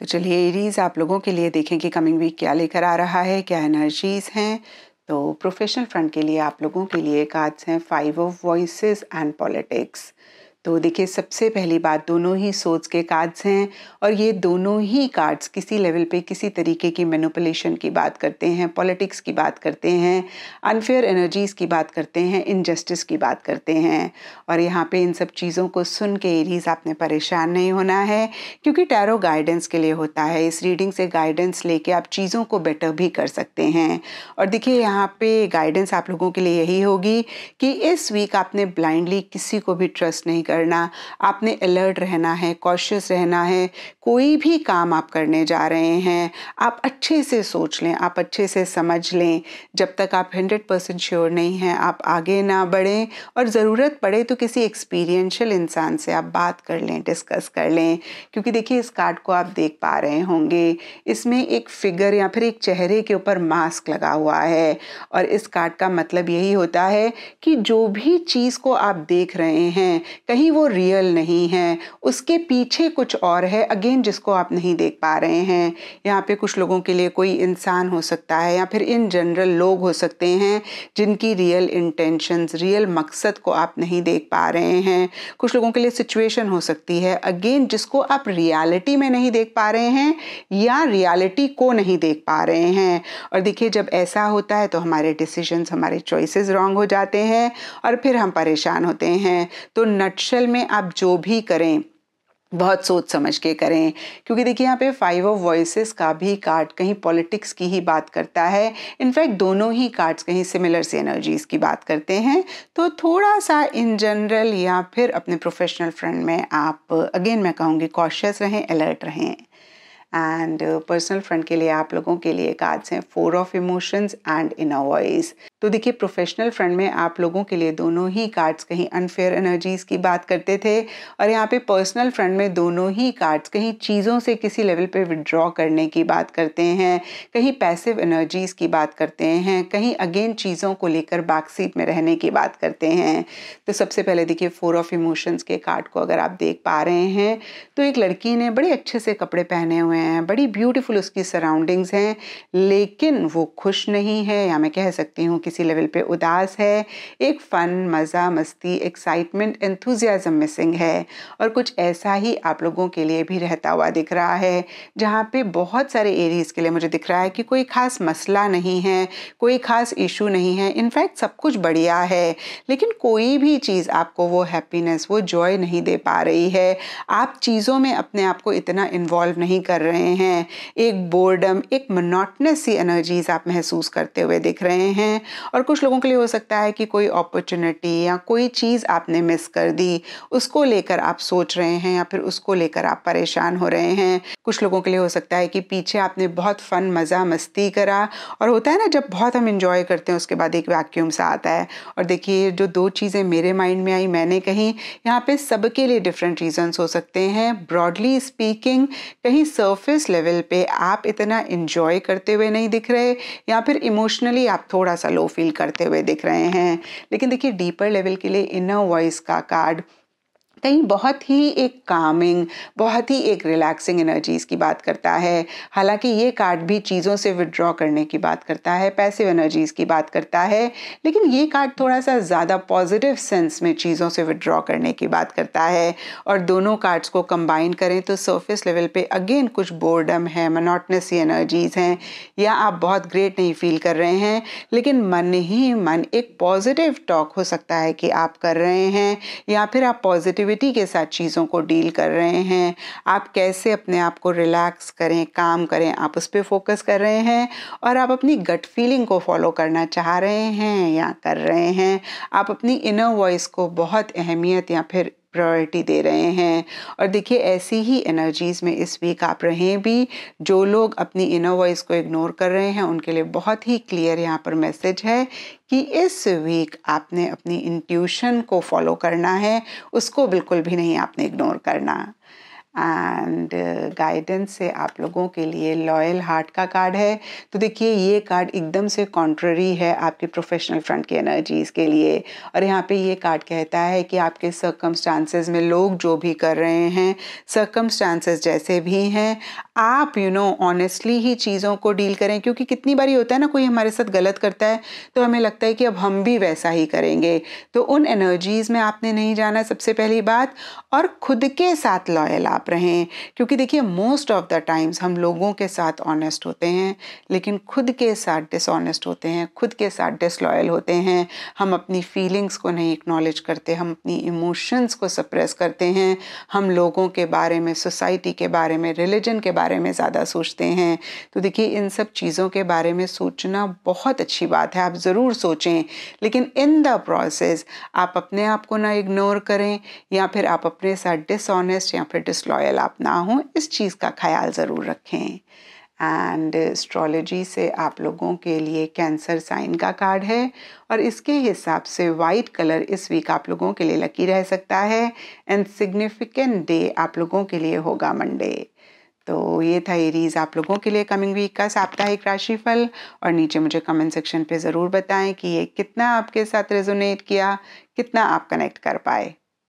तो चलिए एरीज आप लोगों के लिए देखें कि कमिंग वीक क्या लेकर आ रहा है क्या एनर्जीज हैं तो प्रोफेशनल फ्रंट के लिए आप लोगों के लिए कार्ड्स हैं five of voice and politics तो देखिए सबसे पहली बात दोनों ही सोच के कार्ड्स हैं और ये दोनों ही कार्ड्स किसी लेवल पे किसी तरीके की मेनोपलेशन की बात करते हैं पॉलिटिक्स की बात करते हैं अनफेयर एनर्जीज़ की बात करते हैं इनजस्टिस की बात करते हैं और यहाँ पे इन सब चीज़ों को सुन के एरीज आपने परेशान नहीं होना है क्योंकि टैरो गाइडेंस के लिए होता है इस रीडिंग से गाइडेंस लेके आप चीज़ों को बेटर भी कर सकते हैं और देखिए यहाँ पे गाइडेंस आप लोगों के लिए यही होगी कि इस वीक आपने ब्लाइंडली किसी को भी ट्रस्ट नहीं करना आपने अलर्ट रहना है कॉशियस रहना है कोई भी काम आप करने जा रहे हैं आप अच्छे से सोच लें आप अच्छे से समझ लें जब तक आप हंड्रेड परसेंट श्योर नहीं हैं आप आगे ना बढ़ें और ज़रूरत पड़े तो किसी एक्सपीरियंशियल इंसान से आप बात कर लें डिस्कस कर लें क्योंकि देखिए इस कार्ड को आप देख पा रहे होंगे इसमें एक फिगर या फिर एक चेहरे के ऊपर मास्क लगा हुआ है और इस कार्ड का मतलब यही होता है कि जो भी चीज़ को आप देख रहे हैं कहीं कहीं वो रियल नहीं है उसके पीछे कुछ और है अगेन जिसको आप नहीं देख पा रहे हैं यहाँ पे कुछ लोगों के लिए कोई इंसान हो सकता है या फिर इन जनरल लोग हो सकते हैं जिनकी रियल इंटेंशंस रियल मकसद को आप नहीं देख पा रहे हैं कुछ लोगों के लिए सिचुएशन हो सकती है अगेन जिसको आप रियलिटी में नहीं देख पा रहे हैं या रियलिटी को नहीं देख पा रहे हैं और देखिए जब ऐसा होता है तो हमारे डिसीजंस हमारे चॉइसेस रॉन्ग हो जाते हैं और फिर हम परेशान होते हैं तो नट्स एक्चुअल में आप जो भी करें बहुत सोच समझ के करें क्योंकि देखिए यहाँ पे फाइव ऑफ वॉइसेस का भी कार्ड कहीं पॉलिटिक्स की ही बात करता है इनफैक्ट दोनों ही कार्ड्स कहीं सिमिलर से एनर्जीज की बात करते हैं तो थोड़ा सा इन जनरल या फिर अपने प्रोफेशनल फ्रेंड में आप अगेन मैं कहूँगी कॉशियस रहें अलर्ट रहें एंड पर्सनल फ्रेंड के लिए आप लोगों के लिए कार्ड्स हैं four of emotions and a voice तो देखिए प्रोफेशनल फ्रंट में आप लोगों के लिए दोनों ही कार्ड्स कहीं अनफेयर एनर्जीज़ की बात करते थे और यहाँ पे पर्सनल फ्रंट में दोनों ही कार्ड्स कहीं चीज़ों से किसी लेवल पे विड्रॉ करने की बात करते हैं कहीं पैसिव एनर्जीज़ की बात करते हैं कहीं अगेन चीज़ों को लेकर बागसीट में रहने की बात करते हैं तो सबसे पहले देखिए फोर ऑफ इमोशंस के कार्ड को अगर आप देख पा रहे हैं तो एक लड़की ने बड़े अच्छे से कपड़े पहने हुए हैं बड़ी ब्यूटीफुल उसकी सराउंडिंग्स हैं लेकिन वो खुश नहीं है या मैं कह सकती हूँ कि किसी लेवल पे उदास है एक फ़न मज़ा मस्ती एक्साइटमेंट एंथुजियाज़म मिसिंग है और कुछ ऐसा ही आप लोगों के लिए भी रहता हुआ दिख रहा है जहाँ पे बहुत सारे एरियाज़ के लिए मुझे दिख रहा है कि कोई ख़ास मसला नहीं है कोई ख़ास इशू नहीं है इनफैक्ट सब कुछ बढ़िया है लेकिन कोई भी चीज़ आपको वो हैप्पीनेस वो जॉय नहीं दे पा रही है आप चीज़ों में अपने आप को इतना इन्वॉल्व नहीं कर रहे हैं एक बोर्डम एक मनोटनेस सी एनर्जीज़ आप महसूस करते हुए दिख रहे हैं और कुछ लोगों के लिए हो सकता है कि कोई अपॉर्चुनिटी या कोई चीज़ आपने मिस कर दी उसको लेकर आप सोच रहे हैं या फिर उसको लेकर आप परेशान हो रहे हैं कुछ लोगों के लिए हो सकता है कि पीछे आपने बहुत फ़न मज़ा मस्ती करा और होता है ना जब बहुत हम इन्जॉय करते हैं उसके बाद एक वैक्यूम सा आता है और देखिए जो दो चीज़ें मेरे माइंड में आई मैंने कहीं यहाँ पे सबके लिए डिफरेंट रीजंस हो सकते हैं ब्रॉडली स्पीकिंग कहीं सरफेस लेवल पे आप इतना इन्जॉय करते हुए नहीं दिख रहे या फिर इमोशनली आप थोड़ा सा लो फील करते हुए दिख रहे हैं लेकिन देखिए डीपर लेवल के लिए इनर वॉइस का कार्ड कहीं बहुत ही एक कामिंग बहुत ही एक रिलैक्सिंग एनर्जीज़ की बात करता है हालांकि ये कार्ड भी चीज़ों से विड्रॉ करने की बात करता है पैसिव एनर्जीज़ की बात करता है लेकिन ये कार्ड थोड़ा सा ज़्यादा पॉजिटिव सेंस में चीज़ों से विड्रॉ करने की बात करता है और दोनों कार्ड्स को कंबाइन करें तो सर्फिस लेवल पे अगेन कुछ बोर्डम है मनोटनस एनर्जीज़ हैं या आप बहुत ग्रेट नहीं फील कर रहे हैं लेकिन मन ही मन एक पॉजिटिव टॉक हो सकता है कि आप कर रहे हैं या फिर आप पॉजिटिव पॉजिटिविटी के साथ चीज़ों को डील कर रहे हैं आप कैसे अपने आप को रिलैक्स करें काम करें आप उस पर फोकस कर रहे हैं और आप अपनी गट फीलिंग को फॉलो करना चाह रहे हैं या कर रहे हैं आप अपनी इनर वॉइस को बहुत अहमियत या फिर प्रायोरिटी दे रहे हैं और देखिए ऐसी ही एनर्जीज़ में इस वीक आप रहें भी जो लोग अपनी इनर वॉइस को इग्नोर कर रहे हैं उनके लिए बहुत ही क्लियर यहाँ पर मैसेज है कि इस वीक आपने अपनी इंट्यूशन को फॉलो करना है उसको बिल्कुल भी नहीं आपने इग्नोर करना एंड गाइडेंस uh, से आप लोगों के लिए लॉयल हार्ट का कार्ड है तो देखिए ये कार्ड एकदम से कॉन्ट्ररी है आपके प्रोफेशनल फ्रंट की एनर्जीज़ के लिए और यहाँ पे ये कार्ड कहता है कि आपके सर्कमस्टांसेस में लोग जो भी कर रहे हैं सर्कमस्टांसेस जैसे भी हैं आप यू नो ऑनेस्टली ही चीज़ों को डील करें क्योंकि कितनी बारी होता है ना कोई हमारे साथ गलत करता है तो हमें लगता है कि अब हम भी वैसा ही करेंगे तो उन एनर्जीज़ में आपने नहीं जाना सबसे पहली बात और खुद के साथ लॉयल आप रहें क्योंकि देखिए मोस्ट ऑफ द टाइम्स हम लोगों के साथ ऑनेस्ट होते हैं लेकिन खुद के साथ डिसऑनेस्ट होते हैं खुद के साथ डिसलॉयल होते हैं हम अपनी फीलिंग्स को नहीं एक्नॉलेज करते हम अपनी इमोशंस को सप्रेस करते हैं हम लोगों के बारे में सोसाइटी के बारे में रिलीजन के बारे बारे में ज़्यादा सोचते हैं तो देखिए इन सब चीज़ों के बारे में सोचना बहुत अच्छी बात है आप ज़रूर सोचें लेकिन इन द प्रोसेस आप अपने आप को ना इग्नोर करें या फिर आप अपने साथ डिसऑनेस्ट या फिर डिसलॉयल आप ना हों इस चीज़ का ख्याल ज़रूर रखें एंड एस्ट्रोलॉजी से आप लोगों के लिए कैंसर साइन का कार्ड है और इसके हिसाब से वाइट कलर इस वीक आप लोगों के लिए लकी रह सकता है एंड सिग्निफिकेंट डे आप लोगों के लिए होगा मंडे तो ये था एरीज आप लोगों के लिए कमिंग वीक का साप्ताहिक राशिफल और नीचे मुझे कमेंट सेक्शन पे ज़रूर बताएं कि ये कितना आपके साथ रेजोनेट किया कितना आप कनेक्ट कर पाए